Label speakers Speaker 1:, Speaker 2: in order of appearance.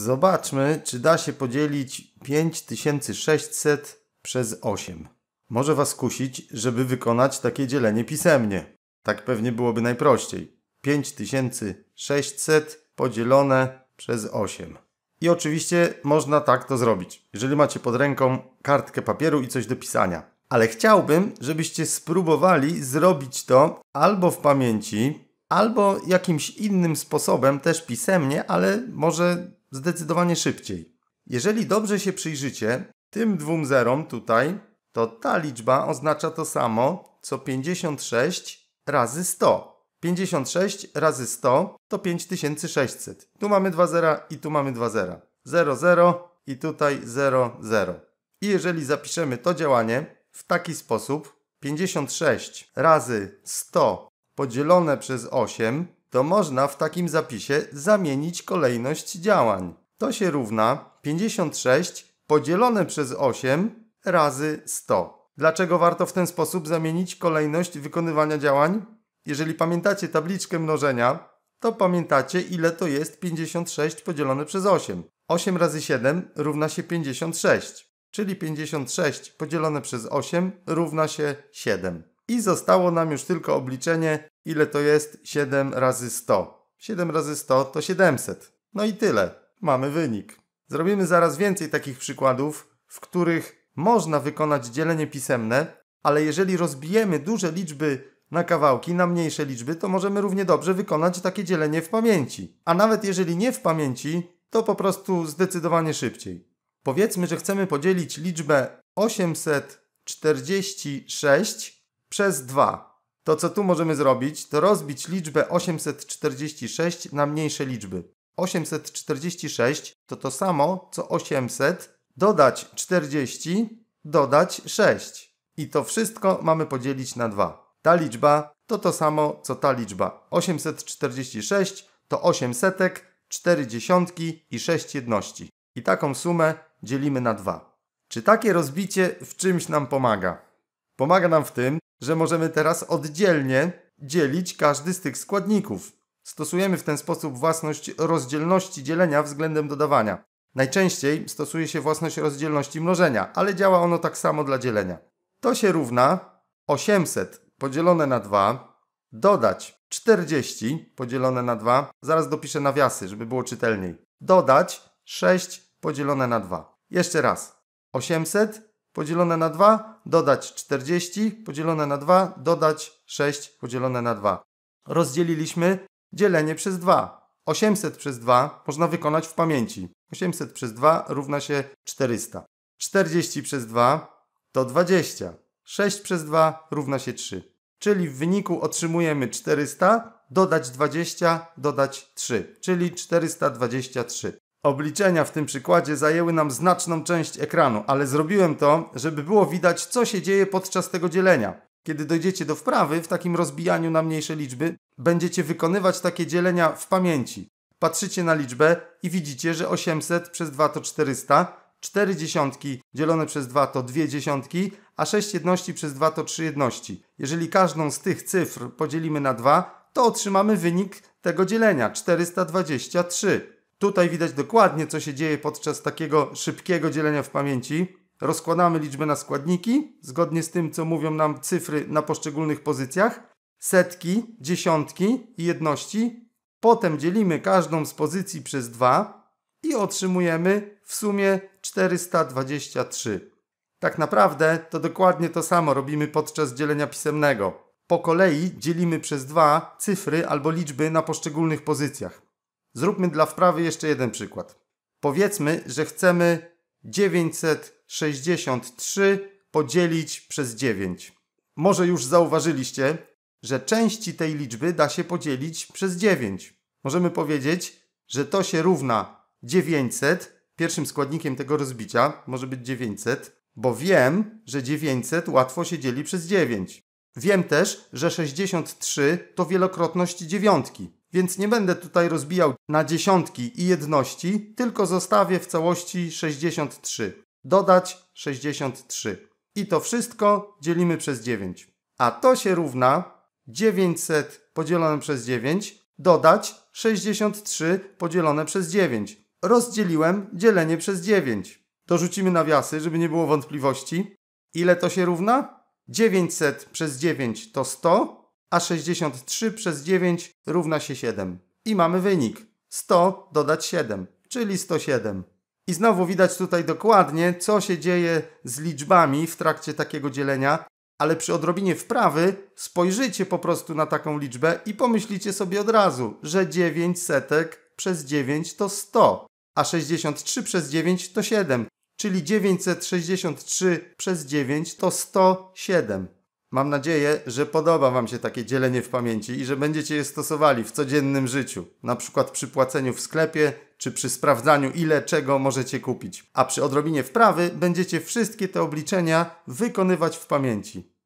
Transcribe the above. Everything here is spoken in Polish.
Speaker 1: Zobaczmy, czy da się podzielić 5600 przez 8. Może Was kusić, żeby wykonać takie dzielenie pisemnie. Tak pewnie byłoby najprościej. 5600 podzielone przez 8. I oczywiście można tak to zrobić, jeżeli macie pod ręką kartkę papieru i coś do pisania. Ale chciałbym, żebyście spróbowali zrobić to albo w pamięci, albo jakimś innym sposobem, też pisemnie, ale może zdecydowanie szybciej. Jeżeli dobrze się przyjrzycie tym dwóm zerom tutaj, to ta liczba oznacza to samo co 56 razy 100. 56 razy 100 to 5600. Tu mamy dwa zera i tu mamy dwa zera. 00 0 i tutaj 00. I jeżeli zapiszemy to działanie w taki sposób, 56 razy 100 podzielone przez 8 to można w takim zapisie zamienić kolejność działań. To się równa 56 podzielone przez 8 razy 100. Dlaczego warto w ten sposób zamienić kolejność wykonywania działań? Jeżeli pamiętacie tabliczkę mnożenia, to pamiętacie ile to jest 56 podzielone przez 8. 8 razy 7 równa się 56, czyli 56 podzielone przez 8 równa się 7. I zostało nam już tylko obliczenie, ile to jest 7 razy 100. 7 razy 100 to 700. No i tyle. Mamy wynik. Zrobimy zaraz więcej takich przykładów, w których można wykonać dzielenie pisemne, ale jeżeli rozbijemy duże liczby na kawałki, na mniejsze liczby, to możemy równie dobrze wykonać takie dzielenie w pamięci. A nawet jeżeli nie w pamięci, to po prostu zdecydowanie szybciej. Powiedzmy, że chcemy podzielić liczbę 846 przez 2. To co tu możemy zrobić, to rozbić liczbę 846 na mniejsze liczby. 846 to to samo co 800, dodać 40, dodać 6. I to wszystko mamy podzielić na 2. Ta liczba to to samo co ta liczba. 846 to 8 setek, 4 dziesiątki i 6 jedności. I taką sumę dzielimy na 2. Czy takie rozbicie w czymś nam pomaga? Pomaga nam w tym, że możemy teraz oddzielnie dzielić każdy z tych składników. Stosujemy w ten sposób własność rozdzielności dzielenia względem dodawania. Najczęściej stosuje się własność rozdzielności mnożenia, ale działa ono tak samo dla dzielenia. To się równa 800 podzielone na 2 dodać 40 podzielone na 2, zaraz dopiszę nawiasy, żeby było czytelniej, dodać 6 podzielone na 2. Jeszcze raz. 800 podzielone na 2, dodać 40, podzielone na 2, dodać 6, podzielone na 2. Rozdzieliliśmy dzielenie przez 2. 800 przez 2 można wykonać w pamięci. 800 przez 2 równa się 400. 40 przez 2 to 20. 6 przez 2 równa się 3. Czyli w wyniku otrzymujemy 400, dodać 20, dodać 3, czyli 423. Obliczenia w tym przykładzie zajęły nam znaczną część ekranu, ale zrobiłem to, żeby było widać, co się dzieje podczas tego dzielenia. Kiedy dojdziecie do wprawy w takim rozbijaniu na mniejsze liczby, będziecie wykonywać takie dzielenia w pamięci. Patrzycie na liczbę i widzicie, że 800 przez 2 to 400, 4 dziesiątki dzielone przez 2 to 2 dziesiątki, a 6 jedności przez 2 to 3 jedności. Jeżeli każdą z tych cyfr podzielimy na 2, to otrzymamy wynik tego dzielenia 423. Tutaj widać dokładnie, co się dzieje podczas takiego szybkiego dzielenia w pamięci. Rozkładamy liczbę na składniki, zgodnie z tym, co mówią nam cyfry na poszczególnych pozycjach, setki, dziesiątki i jedności. Potem dzielimy każdą z pozycji przez 2 i otrzymujemy w sumie 423. Tak naprawdę to dokładnie to samo robimy podczas dzielenia pisemnego. Po kolei dzielimy przez 2 cyfry albo liczby na poszczególnych pozycjach. Zróbmy dla wprawy jeszcze jeden przykład. Powiedzmy, że chcemy 963 podzielić przez 9. Może już zauważyliście, że części tej liczby da się podzielić przez 9. Możemy powiedzieć, że to się równa 900. Pierwszym składnikiem tego rozbicia może być 900, bo wiem, że 900 łatwo się dzieli przez 9. Wiem też, że 63 to wielokrotność dziewiątki. Więc nie będę tutaj rozbijał na dziesiątki i jedności, tylko zostawię w całości 63. Dodać 63. I to wszystko dzielimy przez 9. A to się równa 900 podzielone przez 9 dodać 63 podzielone przez 9. Rozdzieliłem dzielenie przez 9. Dorzucimy nawiasy, żeby nie było wątpliwości. Ile to się równa? 900 przez 9 to 100, a 63 przez 9 równa się 7. I mamy wynik. 100 dodać 7, czyli 107. I znowu widać tutaj dokładnie, co się dzieje z liczbami w trakcie takiego dzielenia, ale przy odrobinie wprawy spojrzycie po prostu na taką liczbę i pomyślicie sobie od razu, że 9 setek przez 9 to 100, a 63 przez 9 to 7, czyli 963 przez 9 to 107. Mam nadzieję, że podoba Wam się takie dzielenie w pamięci i że będziecie je stosowali w codziennym życiu, na przykład przy płaceniu w sklepie czy przy sprawdzaniu ile czego możecie kupić. A przy odrobinie wprawy będziecie wszystkie te obliczenia wykonywać w pamięci.